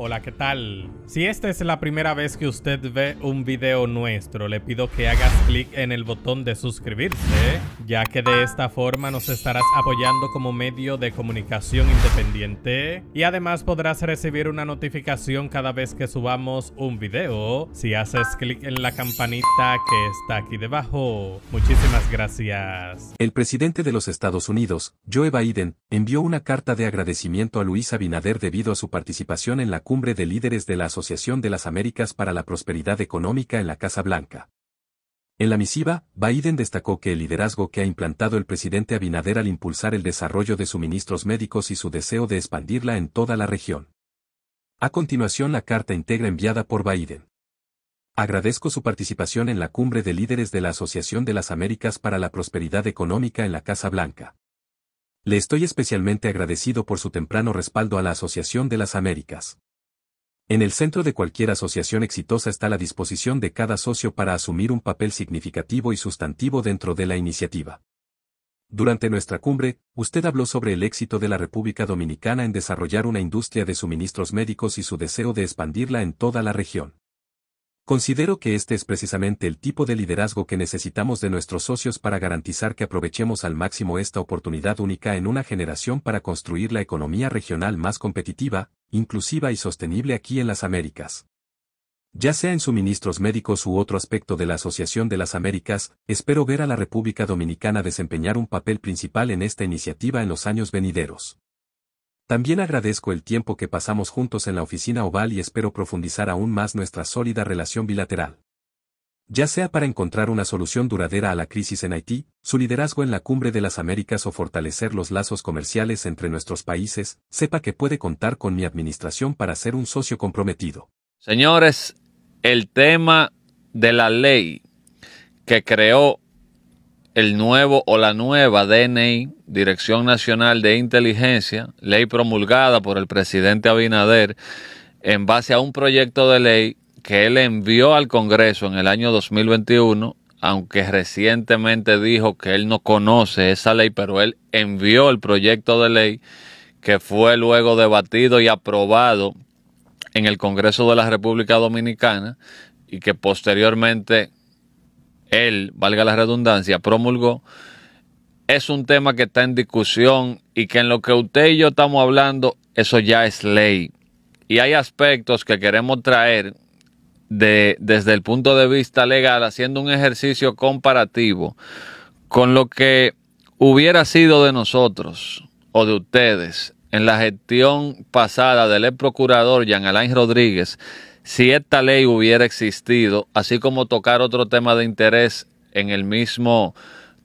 Hola, ¿qué tal? Si esta es la primera vez que usted ve un video nuestro, le pido que hagas clic en el botón de suscribirse, ya que de esta forma nos estarás apoyando como medio de comunicación independiente y además podrás recibir una notificación cada vez que subamos un video si haces clic en la campanita que está aquí debajo. Muchísimas gracias. El presidente de los Estados Unidos, Joe Biden, envió una carta de agradecimiento a Luis Abinader debido a su participación en la cumbre de líderes de la Asociación de las Américas para la Prosperidad Económica en la Casa Blanca. En la misiva, Biden destacó que el liderazgo que ha implantado el presidente Abinader al impulsar el desarrollo de suministros médicos y su deseo de expandirla en toda la región. A continuación la carta integra enviada por Biden. Agradezco su participación en la cumbre de líderes de la Asociación de las Américas para la Prosperidad Económica en la Casa Blanca. Le estoy especialmente agradecido por su temprano respaldo a la Asociación de las Américas. En el centro de cualquier asociación exitosa está la disposición de cada socio para asumir un papel significativo y sustantivo dentro de la iniciativa. Durante nuestra cumbre, usted habló sobre el éxito de la República Dominicana en desarrollar una industria de suministros médicos y su deseo de expandirla en toda la región. Considero que este es precisamente el tipo de liderazgo que necesitamos de nuestros socios para garantizar que aprovechemos al máximo esta oportunidad única en una generación para construir la economía regional más competitiva, inclusiva y sostenible aquí en las Américas. Ya sea en suministros médicos u otro aspecto de la Asociación de las Américas, espero ver a la República Dominicana desempeñar un papel principal en esta iniciativa en los años venideros. También agradezco el tiempo que pasamos juntos en la oficina oval y espero profundizar aún más nuestra sólida relación bilateral. Ya sea para encontrar una solución duradera a la crisis en Haití, su liderazgo en la cumbre de las Américas o fortalecer los lazos comerciales entre nuestros países, sepa que puede contar con mi administración para ser un socio comprometido. Señores, el tema de la ley que creó el nuevo o la nueva DNI, Dirección Nacional de Inteligencia, ley promulgada por el presidente Abinader en base a un proyecto de ley que él envió al Congreso en el año 2021, aunque recientemente dijo que él no conoce esa ley, pero él envió el proyecto de ley que fue luego debatido y aprobado en el Congreso de la República Dominicana y que posteriormente él, valga la redundancia, promulgó, es un tema que está en discusión y que en lo que usted y yo estamos hablando, eso ya es ley. Y hay aspectos que queremos traer de, desde el punto de vista legal, haciendo un ejercicio comparativo con lo que hubiera sido de nosotros o de ustedes en la gestión pasada del ex procurador Jean Alain Rodríguez, si esta ley hubiera existido, así como tocar otro tema de interés en el mismo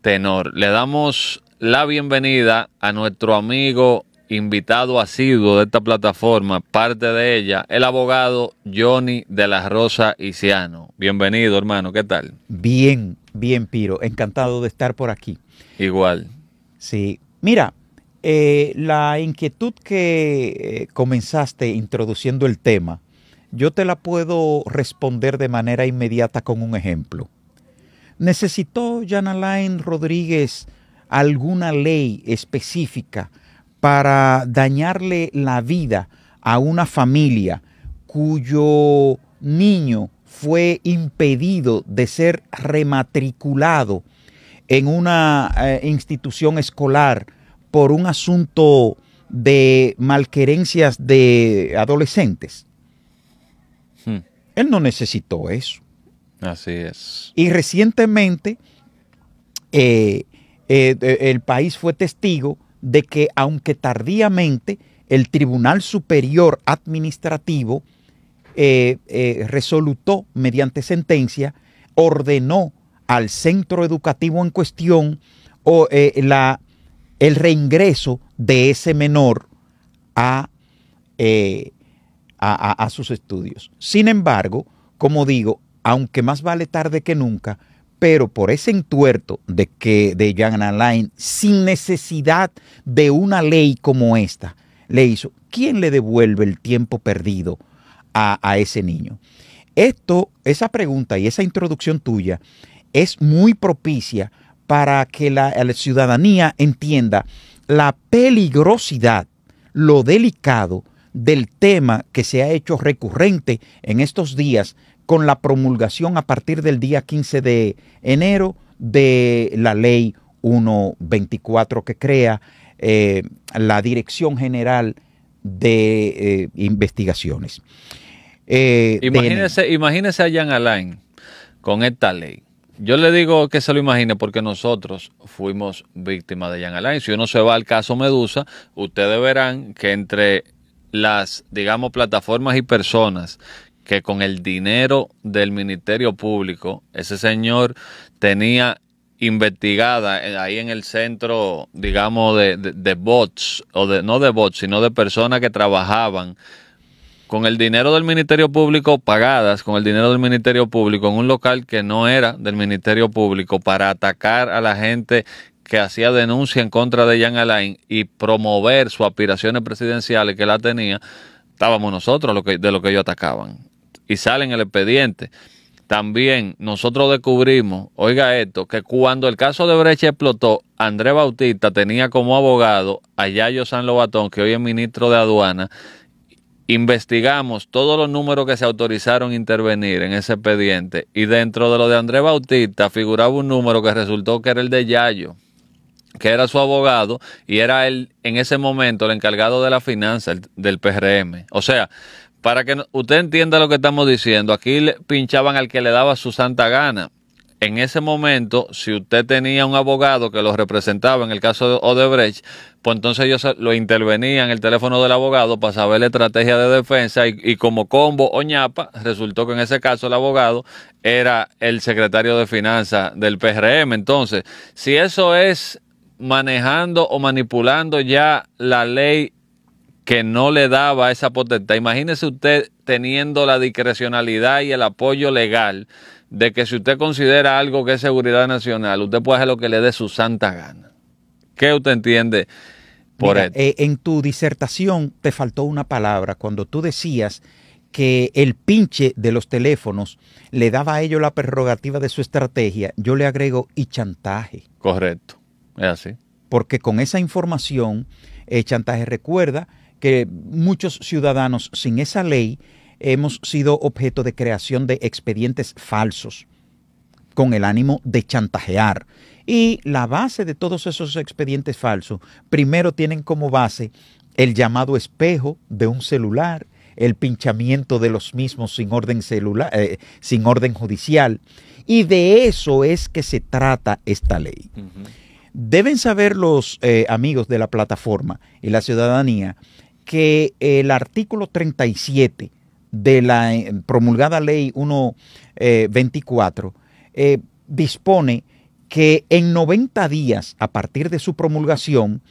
tenor. Le damos la bienvenida a nuestro amigo invitado asiduo de esta plataforma, parte de ella, el abogado Johnny de la Rosa Iciano. Bienvenido, hermano, ¿qué tal? Bien, bien, Piro, encantado de estar por aquí. Igual. Sí, mira, eh, la inquietud que eh, comenzaste introduciendo el tema, yo te la puedo responder de manera inmediata con un ejemplo. ¿Necesitó Jan Rodríguez alguna ley específica para dañarle la vida a una familia cuyo niño fue impedido de ser rematriculado en una eh, institución escolar por un asunto de malquerencias de adolescentes. Hmm. Él no necesitó eso. Así es. Y recientemente eh, eh, el país fue testigo de que aunque tardíamente el Tribunal Superior Administrativo eh, eh, resolutó mediante sentencia, ordenó al centro educativo en cuestión o, eh, el reingreso de ese menor a, a sus estudios. Sin embargo, como digo, aunque más vale tarde que nunca, pero por ese entuerto de que de Jan Alain, sin necesidad de una ley como esta, le hizo, ¿quién le devuelve el tiempo perdido a, ese niño? Esto, esa pregunta y esa introducción tuya es muy propicia para que la, la ciudadanía entienda la peligrosidad, lo delicado del tema que se ha hecho recurrente en estos días con la promulgación a partir del día 15 de enero de la ley 124 que crea eh, la Dirección General de eh, Investigaciones. Eh, e. imagínese, a Jan Alain con esta ley. Yo le digo que se lo imagine porque nosotros fuimos víctimas de Jan Alain. Si uno se va al caso Medusa, ustedes verán que entre las, digamos, plataformas y personas que con el dinero del Ministerio Público, ese señor tenía investigada eh, ahí en el centro, digamos, de, bots, o de, no de bots, sino de personas que trabajaban con el dinero del Ministerio Público, pagadas con el dinero del Ministerio Público, en un local que no era del Ministerio Público, para atacar a la gente que hacía denuncia en contra de Jean Alain y promover sus aspiraciones presidenciales que la tenía, estábamos nosotros de lo que ellos atacaban y sale en el expediente. También nosotros descubrimos, oiga esto, que cuando el caso de Brecha explotó, André Bautista tenía como abogado a Yayo San Lobatón, que hoy es ministro de aduana. Investigamos todos los números que se autorizaron a intervenir en ese expediente y dentro de lo de André Bautista figuraba un número que resultó que era el de Yayo que era su abogado y era él en ese momento el encargado de la finanza del PRM. O sea, para que usted entienda lo que estamos diciendo, aquí le pinchaban al que le daba su santa gana. En ese momento, si usted tenía un abogado que lo representaba, en el caso de Odebrecht, pues entonces ellos lo intervenían el teléfono del abogado para saber la estrategia de defensa y, y como combo o ñapa, resultó que en ese caso el abogado era el secretario de finanzas del PRM. Entonces, si eso es manejando o manipulando ya la ley que no le daba esa potestad. Imagínese usted teniendo la discrecionalidad y el apoyo legal de que si usted considera algo que es seguridad nacional, usted puede hacer lo que le dé su santa gana. ¿Qué usted entiende por eh, en tu disertación te faltó una palabra cuando tú decías que el pinche de los teléfonos le daba a ellos la prerrogativa de su estrategia, yo le agrego y chantaje. Correcto, es así. Porque con esa información, el eh, chantaje recuerda que muchos ciudadanos sin esa ley hemos sido objeto de creación de expedientes falsos con el ánimo de chantajear. Y la base de todos esos expedientes falsos, primero tienen como base el llamado espejo de un celular, el pinchamiento de los mismos sin orden, celular, eh, sin orden judicial. Y de eso es que se trata esta ley. Deben saber los eh, amigos de la plataforma y la ciudadanía que el artículo 37 de la eh, promulgada ley 124 eh, eh, dispone que en 90 días a partir de su promulgación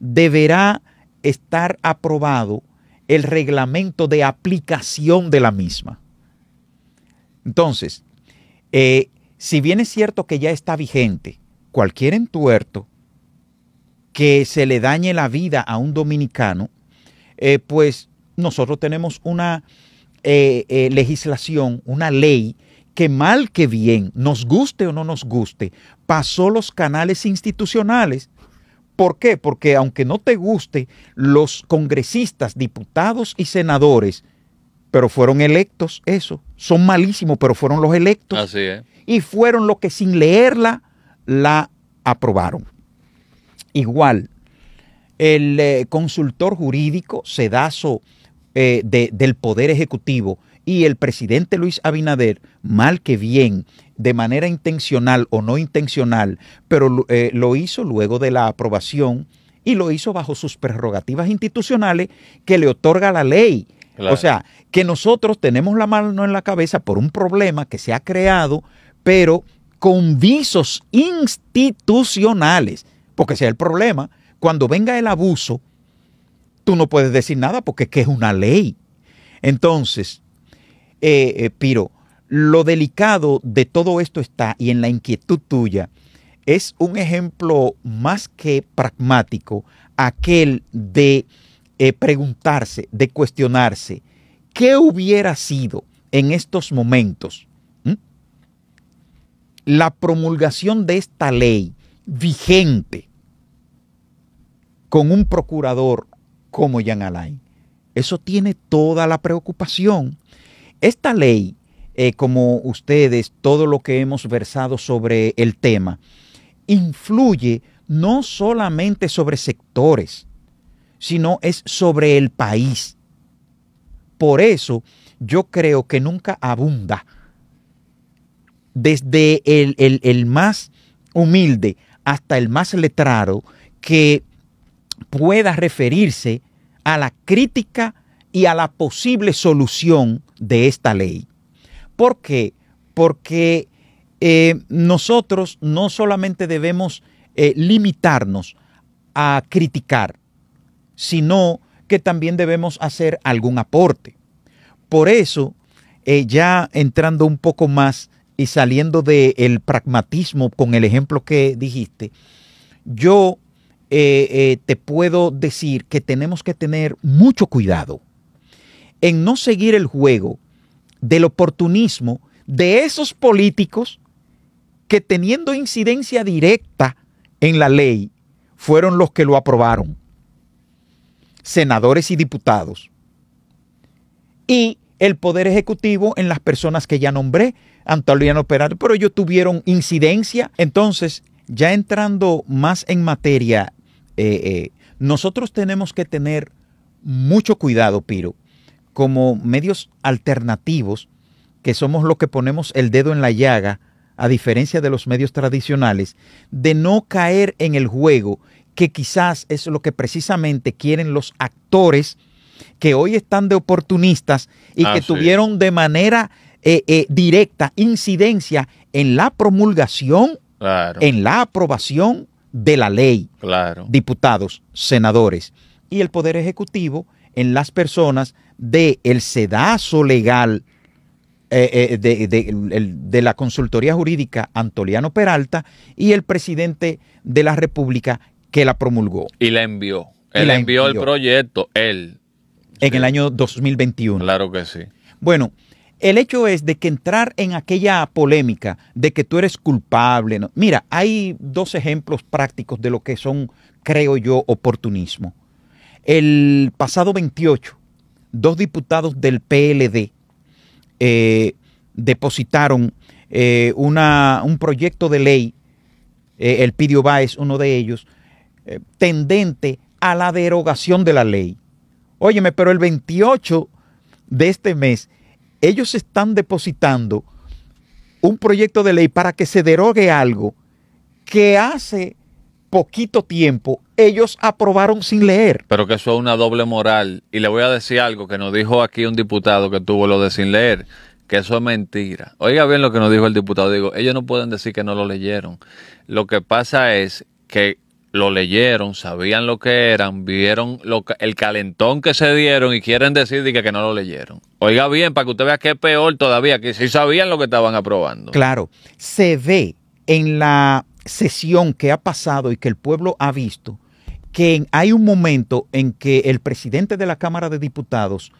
deberá estar aprobado el reglamento de aplicación de la misma. Entonces, si bien es cierto que ya está vigente, cualquier entuerto que se le dañe la vida a un dominicano eh, pues nosotros tenemos una eh, eh, legislación, una ley que mal que bien, nos guste o no nos guste, pasó los canales institucionales. ¿Por qué? Porque aunque no te guste, los congresistas, diputados y senadores, pero fueron electos, eso, son malísimos, pero fueron los electos. Así es. Y fueron los que sin leerla la aprobaron. Igual, el eh, consultor jurídico sedazo eh, del Poder Ejecutivo y el presidente Luis Abinader, mal que bien, de manera intencional o no intencional, pero lo eh, hizo luego de la aprobación y lo hizo bajo sus prerrogativas institucionales que le otorga la ley. O sea, que nosotros tenemos la mano en la cabeza por un problema que se ha creado, pero con visos institucionales, porque sea el problema, cuando venga el abuso, tú no puedes decir nada porque es que es una ley. Entonces, eh, eh, Piro, lo delicado de todo esto está, y en la inquietud tuya, es un ejemplo más que pragmático, aquel de eh, preguntarse, de cuestionarse, ¿qué hubiera sido en estos momentos la promulgación de esta ley vigente con un procurador como Jean Alain. Eso tiene toda la preocupación. Esta ley, eh, como ustedes, todo lo que hemos versado sobre el tema, influye no solamente sobre sectores, sino es sobre el país. Por eso yo creo que nunca abunda. Desde el, el más humilde hasta el más letrado, que pueda referirse a la crítica y a la posible solución de esta ley. ¿Por qué? Porque eh, nosotros no solamente debemos eh, limitarnos a criticar, sino que también debemos hacer algún aporte. Por eso, eh, ya entrando un poco más y saliendo del pragmatismo con el ejemplo que dijiste, yo eh, eh, te puedo decir que tenemos que tener mucho cuidado en no seguir el juego del oportunismo de esos políticos que teniendo incidencia directa en la ley fueron los que lo aprobaron, senadores y diputados. Y el Poder Ejecutivo en las personas que ya nombré, Antoliano Peralta, pero ellos tuvieron incidencia. Entonces, ya entrando más en materia eh, eh, nosotros tenemos que tener mucho cuidado, Piro, como medios alternativos, que somos los que ponemos el dedo en la llaga, a diferencia de los medios tradicionales, de no caer en el juego, que quizás es lo que precisamente quieren los actores que hoy están de oportunistas y que tuvieron de manera eh, directa incidencia en la promulgación, en la aprobación de la ley. Claro. Diputados, senadores y el Poder Ejecutivo en las personas del el sedazo legal eh, eh, de, la consultoría jurídica Antoliano Peralta y el presidente de la República que la promulgó. Y la envió. Él envió, el proyecto, él. En el año 2021. Claro que sí. Bueno, el hecho es de que entrar en aquella polémica de que tú eres culpable. Mira, hay dos ejemplos prácticos de lo que son, creo yo, oportunismo. El pasado 28, dos diputados del PLD eh, depositaron eh, un proyecto de ley, eh, el Pidio Báez, uno de ellos, tendente a la derogación de la ley. Óyeme, pero el 28 de este mes ellos están depositando un proyecto de ley para que se derogue algo que hace poquito tiempo ellos aprobaron sin leer. Pero que eso es una doble moral. Y le voy a decir algo que nos dijo aquí un diputado que tuvo lo de sin leer, que eso es mentira. Oiga bien lo que nos dijo el diputado. Digo, ellos no pueden decir que no lo leyeron. Lo que pasa es que lo leyeron, sabían lo que eran, vieron lo, el calentón que se dieron y quieren decir que, que no lo leyeron. Oiga bien, para que usted vea que es peor todavía, que sí sabían lo que estaban aprobando. Claro, se ve en la sesión que ha pasado y que el pueblo ha visto que hay un momento en que el presidente de la Cámara de Diputados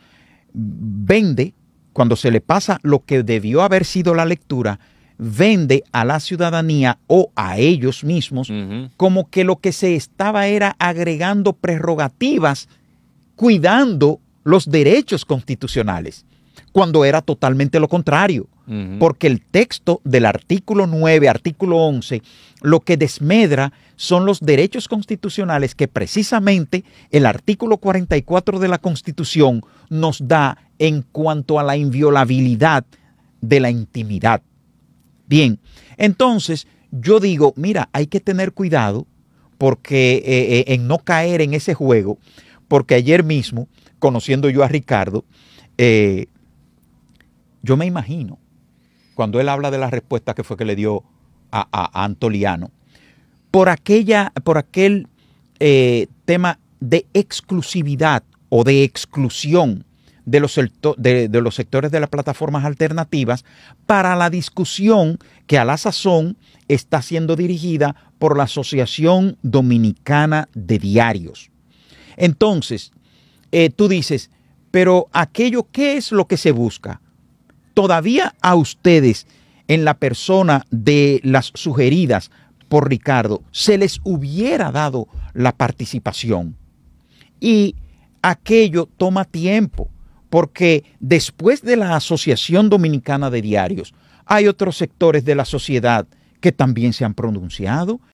vende, cuando se le pasa lo que debió haber sido la lectura, vende a la ciudadanía o a ellos mismos como que lo que se estaba era agregando prerrogativas, cuidando los derechos constitucionales, cuando era totalmente lo contrario, porque el texto del artículo 9, artículo 11, lo que desmedra son los derechos constitucionales que precisamente el artículo 44 de la Constitución nos da en cuanto a la inviolabilidad de la intimidad Bien, entonces yo digo, mira, hay que tener cuidado porque eh, eh, en no caer en ese juego, porque ayer mismo, conociendo yo a Ricardo, eh, yo me imagino, cuando él habla de la respuesta que fue que le dio a, Antoliano, por, aquella, por aquel tema de exclusividad o de exclusión de los, los sectores de las plataformas alternativas para la discusión que a la sazón está siendo dirigida por la Asociación Dominicana de Diarios. Entonces, eh, tú dices, pero aquello, ¿qué es lo que se busca? Todavía a ustedes, en la persona de las sugeridas por Ricardo, se les hubiera dado la participación. Y aquello toma tiempo porque después de la Asociación Dominicana de Diarios, hay otros sectores de la sociedad que también se han pronunciado